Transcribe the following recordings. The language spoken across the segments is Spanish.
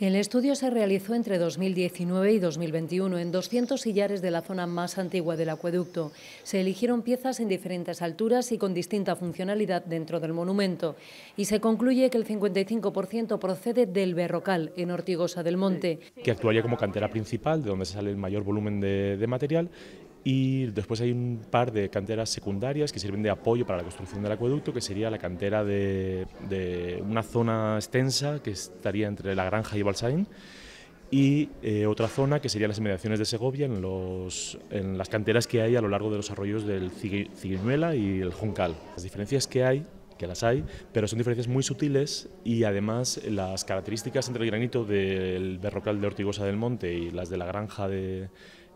El estudio se realizó entre 2019 y 2021 en 200 sillares de la zona más antigua del acueducto. Se eligieron piezas en diferentes alturas y con distinta funcionalidad dentro del monumento. Y se concluye que el 55% procede del Berrocal, en Ortigosa del Monte. Que actuaría como cantera principal, de donde se sale el mayor volumen de material, y después hay un par de canteras secundarias que sirven de apoyo para la construcción del acueducto, que sería la cantera de, una zona extensa que estaría entre la granja y Balsain, y eh, otra zona que serían las inmediaciones de Segovia, en, los, en, las canteras que hay a lo largo de los arroyos del Ciguinuela y el Juncal. Las diferencias que hay que las hay, pero son diferencias muy sutiles y además las características entre el granito del berrocal de Ortigosa del Monte y las de la granja de,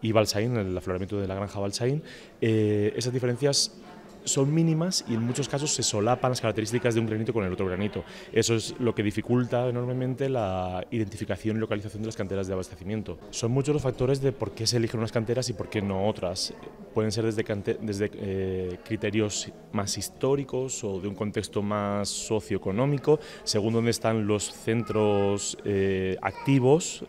y Balsaín, el afloramiento de la granja Balsaín, eh, esas diferencias son mínimas y en muchos casos se solapan las características de un granito con el otro granito. Eso es lo que dificulta enormemente la identificación y localización de las canteras de abastecimiento. Son muchos los factores de por qué se eligen unas canteras y por qué no otras. Pueden ser desde, desde eh, criterios más históricos o de un contexto más socioeconómico, según dónde están los centros eh, activos.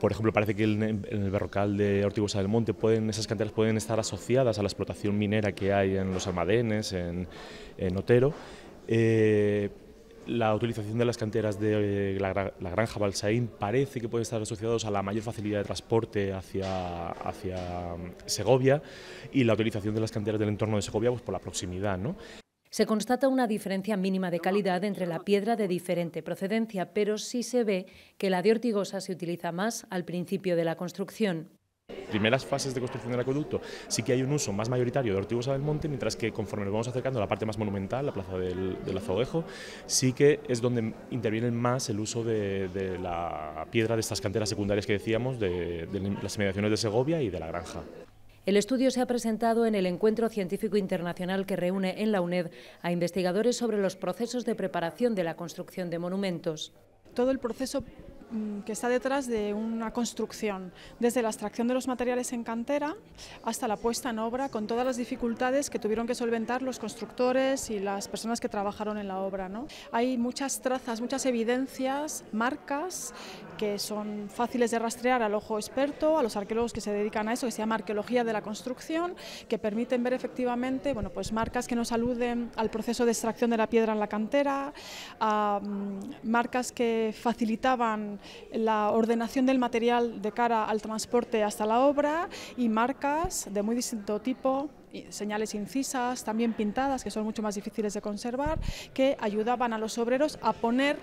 Por ejemplo, parece que en el Berrocal de Ortigosa del Monte pueden, esas canteras pueden estar asociadas a la explotación minera que hay en los almadenes, en, Otero. Eh, la utilización de las canteras de eh, la, granja Balsaín parece que puede estar asociados a la mayor facilidad de transporte hacia, hacia mm, Segovia y la utilización de las canteras del entorno de Segovia pues, por la proximidad. ¿no? Se constata una diferencia mínima de calidad entre la piedra de diferente procedencia, pero sí se ve que la de Ortigosa se utiliza más al principio de la construcción primeras fases de construcción del acueducto sí que hay un uso más mayoritario de Ortigosa del Monte, mientras que conforme nos vamos acercando a la parte más monumental, la plaza del, del sí que es donde interviene más el uso de, la piedra de estas canteras secundarias que decíamos, de, de las inmediaciones de Segovia y de la granja. El estudio se ha presentado en el Encuentro Científico Internacional que reúne en la UNED a investigadores sobre los procesos de preparación de la construcción de monumentos. Todo el proceso Mm, que está detrás de una construcción, desde la extracción de los materiales en cantera hasta la puesta en obra, con todas las dificultades que tuvieron que solventar los constructores y las personas que trabajaron en la obra. ¿no? Hay muchas trazas, muchas evidencias, marcas que son fáciles de rastrear al ojo experto, a los arqueólogos que se dedican a eso, que se llama arqueología de la construcción, que permiten ver efectivamente bueno, pues marcas que nos aluden al proceso de extracción de la piedra en la cantera, a, mm, marcas que facilitaban la ordenación del material de cara al transporte hasta la obra y marcas de muy distinto tipo señales incisas, también pintadas, que son mucho más difíciles de conservar, que ayudaban a los obreros a poner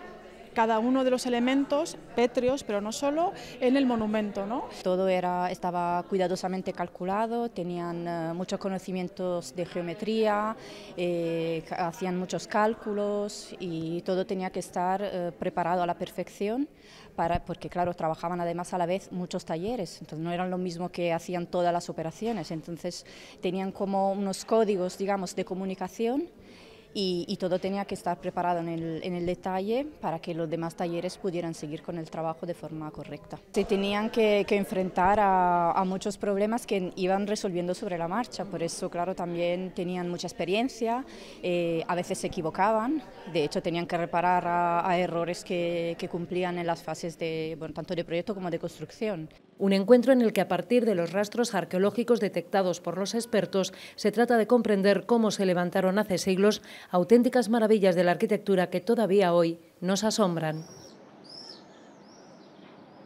cada uno de los elementos pétreos, pero no solo, en el monumento. ¿no? Todo era, estaba cuidadosamente calculado, tenían eh, muchos conocimientos de geometría, eh, hacían muchos cálculos y todo tenía que estar eh, preparado a la perfección, para, porque claro, trabajaban además a la vez muchos talleres, entonces no eran lo mismo que hacían todas las operaciones, entonces tenían como unos códigos, digamos, de comunicación y, todo tenía que estar preparado en el, detalle para que los demás talleres pudieran seguir con el trabajo de forma correcta. Se tenían que, enfrentar a, muchos problemas que iban resolviendo sobre la marcha, por eso, claro, también tenían mucha experiencia, eh, a veces se equivocaban, de hecho tenían que reparar a, errores que, que, cumplían en las fases de, bueno, tanto de proyecto como de construcción. Un encuentro en el que a partir de los rastros arqueológicos detectados por los expertos se trata de comprender cómo se levantaron hace siglos auténticas maravillas de la arquitectura que todavía hoy nos asombran.